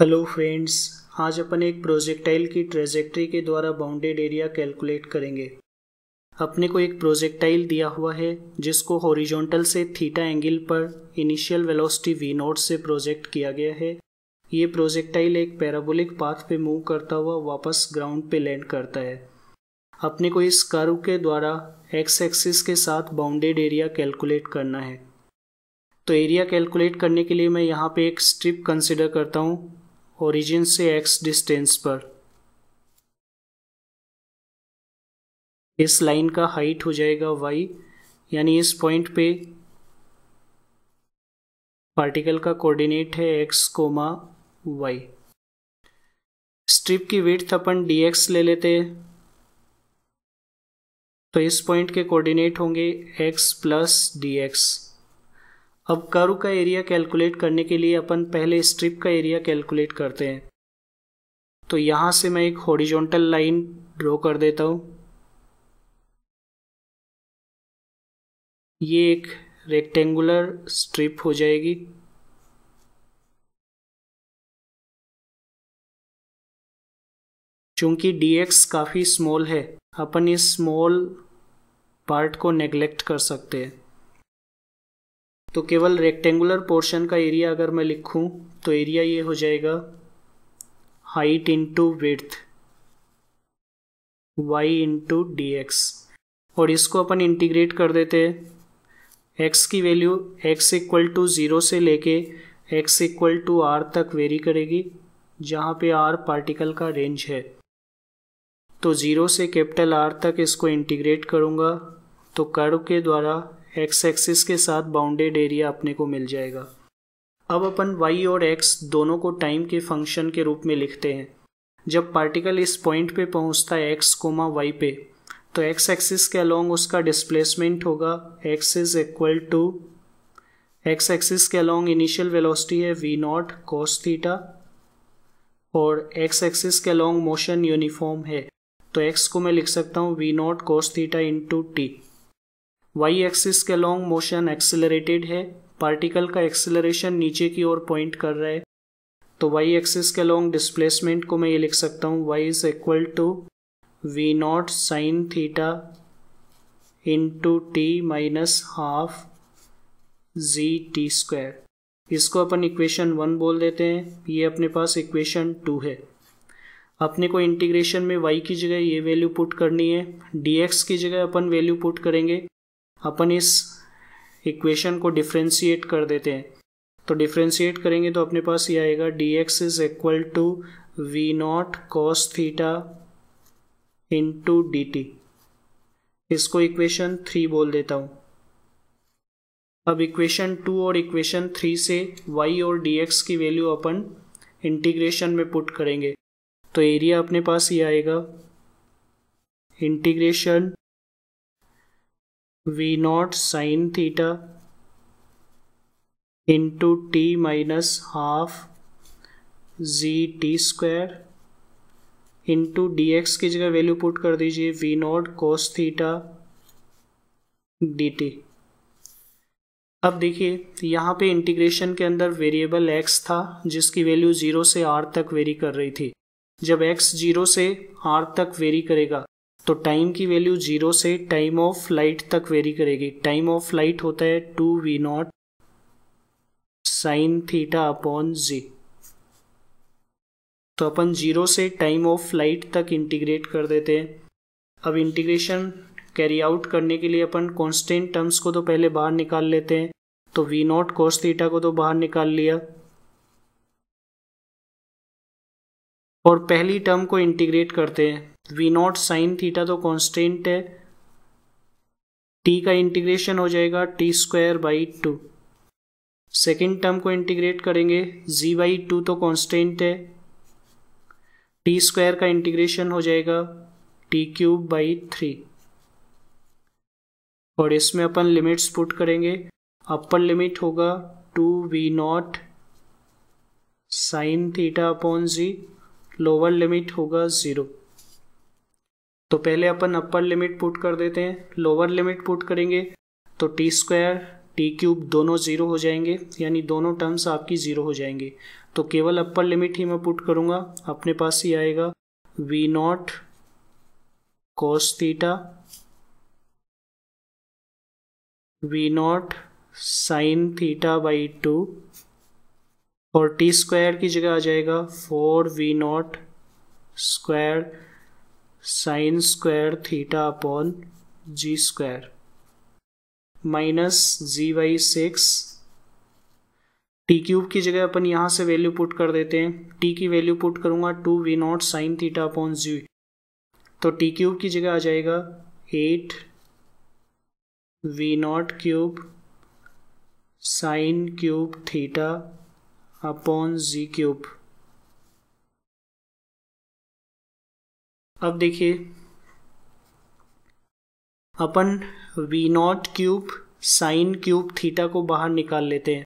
hello friends आज अपन एक projectile की ट्रेजेक्ट्री के द्वारा बाउंडेड एरिया कैलकुलेट करेंगे अपने को एक प्रोजेक्टाइल दिया हुआ है जिसको हॉरिजॉन्टल से थीटा एंगल पर इनिशियल वेलोसिटी वी नोट से प्रोजेक्ट किया गया है ये प्रोजेक्टाइल एक पैराबोलिक पाथ पे मूव करता हुआ वापस ग्राउंड पे लैंड करता है अपने को इस कर्व के द्वारा एक्स एक्सिस के साथ बाउंडेड एरिया कैलकुलेट करना है तो एरिया कैलकुलेट करने के लिए मैं यहाँ पे एक स्ट्रिप कंसिडर करता हूँ ओरिजिन से एक्स डिस्टेंस पर इस लाइन का हाइट हो जाएगा वाई यानी इस पॉइंट पे पार्टिकल का कोऑर्डिनेट है एक्स कोमा वाई स्ट्रिप की वेट अपन डी एक्स ले लेते तो इस पॉइंट के कोऑर्डिनेट होंगे एक्स प्लस डी एक्स अब कर्व का एरिया कैलकुलेट करने के लिए अपन पहले स्ट्रिप का एरिया कैलकुलेट करते हैं तो यहाँ से मैं एक हॉरिजॉन्टल लाइन ड्रॉ कर देता हूँ ये एक रेक्टेंगुलर स्ट्रिप हो जाएगी चूंकि dx काफ़ी स्मॉल है अपन इस स्मॉल पार्ट को नेग्लेक्ट कर सकते हैं तो केवल रेक्टेंगुलर पोर्शन का एरिया अगर मैं लिखूं तो एरिया ये हो जाएगा height into with Y into D X और इसको अपन इंटीग्रेट कर देते हैं एक्स की value X equal to zero से लेके एक्स इक्वल टू आर तक वेरी करेगी जहाँ पे आर पार्टिकल का रेंज है तो ज़ीरो से कैपिटल आर तक इसको इंटीग्रेट करूँगा तो कर्व के द्वारा एक्स एक्सिस के साथ बाउंडेड एरिया अपने को मिल जाएगा अब अपन वाई और एक्स दोनों को टाइम के फंक्शन के रूप में लिखते हैं जब पार्टिकल इस पॉइंट पे पहुंचता है एक्स कोमा वाई पे तो एक्स एक्सिस के अलोंग उसका डिस्प्लेसमेंट होगा X is equal to X axis के अलोंग इनिशियल वेलोसिटी है वी नॉट कोस थीटा और एक्स एक्सिस के अलोंग मोशन यूनिफॉर्म है तो एक्स को मैं लिख सकता हूँ V naught cos theta into T Y axis के लॉन्ग मोशन एक्सिलरेटेड है पार्टिकल का एक्सिलरेशन नीचे की ओर पॉइंट कर रहा है तो वाई एक्सिस के लॉन्ग डिस्प्लेसमेंट को मैं ये लिख सकता हूँ Y is equal to V naught sine theta into T minus half G T square इसको अपन इक्वेशन वन बोल देते हैं ये अपने पास इक्वेशन टू है अपने को इंटीग्रेशन में y की जगह ये वैल्यू पुट करनी है dx की जगह अपन वैल्यू पुट करेंगे अपन इस इक्वेशन को डिफ्रेंशिएट कर देते हैं तो डिफ्रेंशिएट करेंगे तो अपने पास ये आएगा D X is equal to V naught cos theta into D T इसको इक्वेशन थ्री बोल देता हूँ अब इक्वेशन टू और इक्वेशन थ्री से वाई और एक्स की वैल्यू अपन इंटीग्रेशन में पुट करेंगे तो एरिया अपने पास ये आएगा integration v naught sine theta into t minus half z t square into D X की जगह वैल्यू पुट कर दीजिए V naught cos theta D T अब देखिए यहाँ पे इंटीग्रेशन के अंदर वेरिएबल एक्स था जिसकी वैल्यू जीरो से आर तक वेरी कर रही थी जब एक्स जीरो से आर तक वेरी करेगा तो टाइम की वैल्यू जीरो से टाइम ऑफ लाइट तक वेरी करेगी टाइम ऑफ लाइट होता है two V naught sine theta upon G तो अपन जीरो से टाइम ऑफ लाइट तक इंटीग्रेट कर देते हैं अब इंटीग्रेशन कैरी आउट करने के लिए अपन कांस्टेंट टर्म्स को तो पहले बाहर निकाल लेते हैं तो वी नॉट कोस थीटा को तो बाहर निकाल लिया और पहली टर्म को इंटीग्रेट करते हैं वी नॉट साइन थीटा तो कॉन्स्टेंट है टी का इंटीग्रेशन हो जाएगा T square by two second term को इंटीग्रेट करेंगे जी बाई टू तो कांस्टेंट है टी स्क्वायर का इंटीग्रेशन हो जाएगा टी क्यूब बाई थ्री और इसमें अपन लिमिट्स पुट करेंगे अपर लिमिट होगा two V naught sine theta upon G lower limit होगा ज़ीरो तो पहले अपन अपर लिमिट पुट कर देते हैं लोअर लिमिट पुट करेंगे तो टी स्क्वायर टी क्यूब दोनों ज़ीरो हो जाएंगे यानी दोनों टर्म्स आपकी ज़ीरो हो जाएंगे तो केवल अपर लिमिट ही मैं पुट करूँगा अपने पास ही आएगा V naught cos theta V naught sine theta by two और टी स्क्वायर की जगह आ जाएगा four V naught square sine square theta upon G square minus G by six T cube की जगह अपन यहाँ से वैल्यू पुट कर देते हैं टी की वैल्यू पुट करूँगा two V naught sine theta upon G तो टी क्यूब की जगह आ जाएगा eight V naught cube sine cube theta upon G cube अब देखिए अपन V naught cube sine cube theta को बाहर निकाल लेते हैं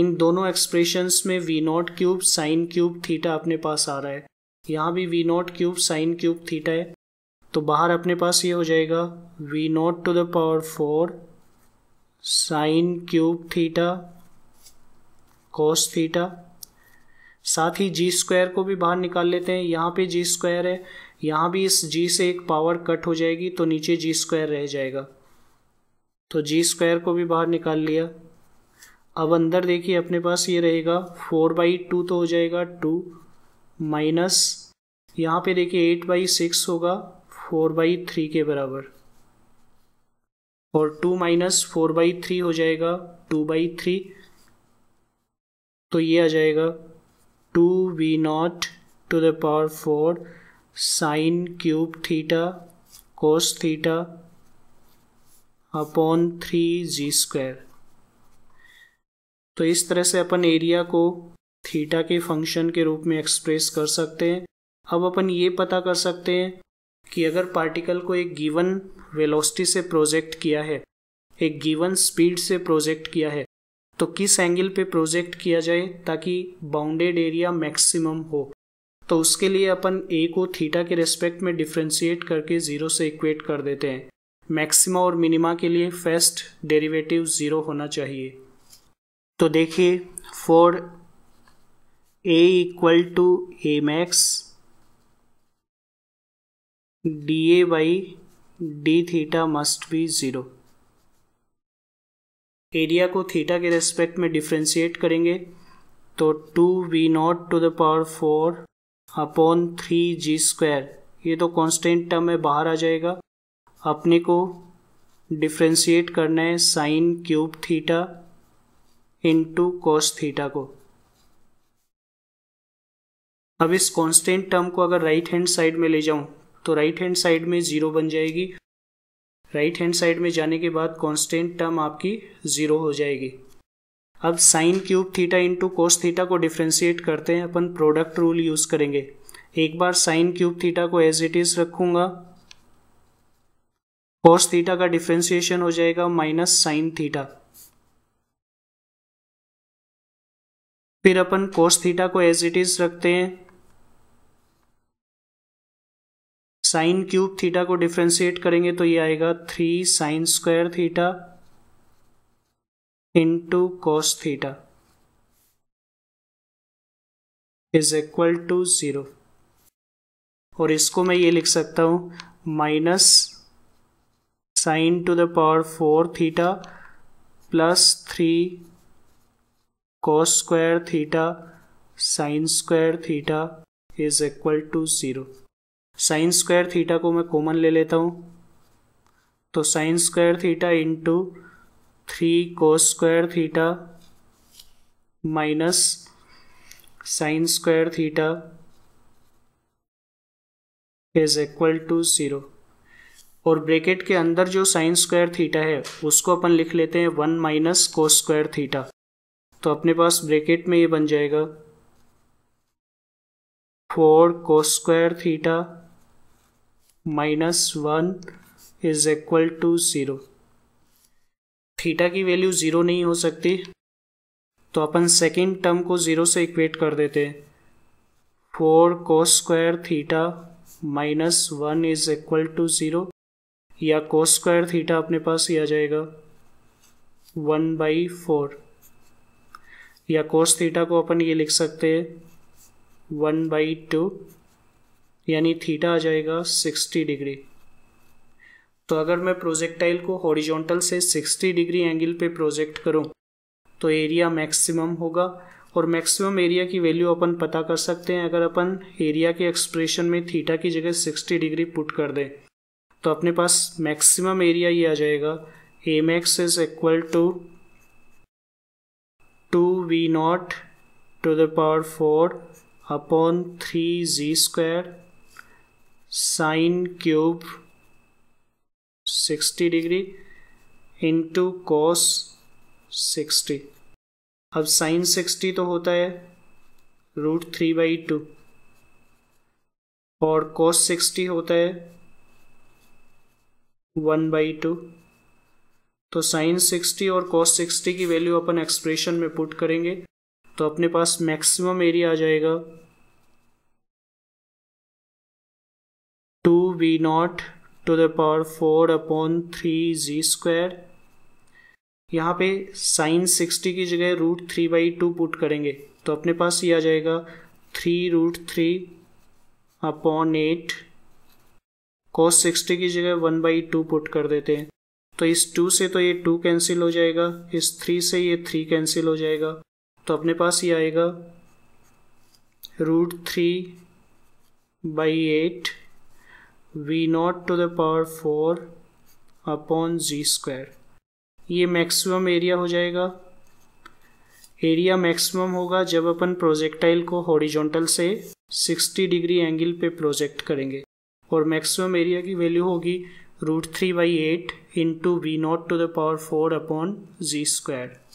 इन दोनों एक्सप्रेशंस में V naught cube sine cube theta अपने पास आ रहा है यहाँ भी V naught cube sine cube theta है तो बाहर अपने पास ये हो जाएगा V naught to the power four sine cube theta cos theta साथ ही जी स्क्वायर को भी बाहर निकाल लेते हैं यहाँ पे जी स्क्वायर है यहाँ भी इस जी से एक पावर कट हो जाएगी तो नीचे जी स्क्वायर रह जाएगा तो जी स्क्वायर को भी बाहर निकाल लिया अब अंदर देखिए अपने पास ये रहेगा फोर बाई टू तो हो जाएगा टू माइनस यहाँ पे देखिए एट बाई सिक्स होगा फोर बाई थ्री के बराबर और two minus four by three हो जाएगा टू बाई थ्री तो ये आ जाएगा two V naught to the power four sine cube theta cos theta upon three G square तो इस तरह से अपन एरिया को थीटा के फंक्शन के रूप में एक्सप्रेस कर सकते हैं अब अपन ये पता कर सकते हैं कि अगर पार्टिकल को एक गिवन वेलोसिटी से प्रोजेक्ट किया है एक गिवन स्पीड से प्रोजेक्ट किया है तो किस एंगल पे प्रोजेक्ट किया जाए ताकि बाउंडेड एरिया मैक्सिमम हो तो उसके लिए अपन ए को थीटा के रेस्पेक्ट में डिफ्रेंशिएट करके ज़ीरो से इक्वेट कर देते हैं मैक्सिमा और मिनिमा के लिए फर्स्ट डेरिवेटिव ज़ीरो होना चाहिए तो देखिए for A equal to A max D A by D theta must be zero area को थीटा के रेस्पेक्ट में डिफ्रेंशिएट करेंगे तो two V naught to the power four upon three G square ये तो कांस्टेंट टर्म में बाहर आ जाएगा अपने को डिफ्रेंशिएट करना है sine cube theta into cos theta को अब इस कांस्टेंट टर्म को अगर राइट हैंड साइड में ले जाऊं तो राइट हैंड साइड में ज़ीरो बन जाएगी राइट हैंड साइड में जाने के बाद कांस्टेंट टर्म आपकी ज़ीरो हो जाएगी अब sine cube theta into cos theta को डिफ्रेंशिएट करते हैं अपन प्रोडक्ट रूल यूज करेंगे एक बार साइन क्यूब थीटा को एज इट इज रखूंगा कोस थीटा का डिफ्रेंशिएशन हो जाएगा माइनस साइन थीटा फिर अपन कोस थीटा को एज इट इज रखते हैं साइन क्यूब थीटा को डिफ्रेंशिएट करेंगे तो ये आएगा three sine square theta into cos theta is equal to zero और इसको मैं ये लिख सकता हूं minus sine to the power four theta plus three cos square theta sine square theta is equal to zero sine square theta को मैं common ले लेता हूं तो sign square theta into three cos square theta minus sine square theta is equal to zero और bracket के अंदर जो साइन स्क्वायर थीटा है उसको अपन लिख लेते हैं one minus cos square theta तो अपने पास ब्रैकेट में ये बन जाएगा four cos square theta minus one is equal to zero theta की वैल्यू ज़ीरो नहीं हो सकती तो अपन सेकेंड टर्म को ज़ीरो से इक्वेट कर देते four cos square theta minus one is equal to zero या कोस स्क्वायर थीटा अपने पास ही आ जाएगा वन बाई फोर या कोस थीटा को अपन ये लिख सकते हैं वन बाई टू यानी थीटा आ जाएगा सिक्सटी डिग्री तो अगर मैं प्रोजेक्टाइल को हॉरिजॉन्टल से 60 डिग्री एंगल पे प्रोजेक्ट करूं तो एरिया मैक्सिमम होगा और मैक्सिमम एरिया की वैल्यू अपन पता कर सकते हैं अगर अपन एरिया के एक्सप्रेशन में थीटा की जगह 60 डिग्री पुट कर दें तो अपने पास मैक्सिमम एरिया ये आ जाएगा M X is equal to two V naught to the power four upon three G square sine cube sixty degree into cos sixty अब साइन सिक्सटी तो होता है रूट थ्री बाई टू और cos sixty होता है one by two तो sine sixty और cos sixty की वैल्यू अपन एक्सप्रेशन में पुट करेंगे तो अपने पास मैक्सिमम एरिया आ जाएगा two V naught to the power four upon three G square यहाँ पे साइन सिक्सटी की जगह root three by two put करेंगे तो अपने पास ये आ जाएगा three root three upon eight cos sixty की जगह वन बाई टू पुट कर देते हैं तो इस टू से तो ये टू कैंसिल हो जाएगा इस थ्री से ये थ्री कैंसिल हो जाएगा तो अपने पास ये आएगा root three by eight V naught to the power four upon G square ये मैक्सिमम एरिया हो जाएगा एरिया मैक्सिमम होगा जब अपन प्रोजेक्टाइल को हॉरिजॉन्टल से 60 डिग्री एंगल पे प्रोजेक्ट करेंगे और मैक्सिमम एरिया की वैल्यू होगी root three by eight into V naught to the power four upon G square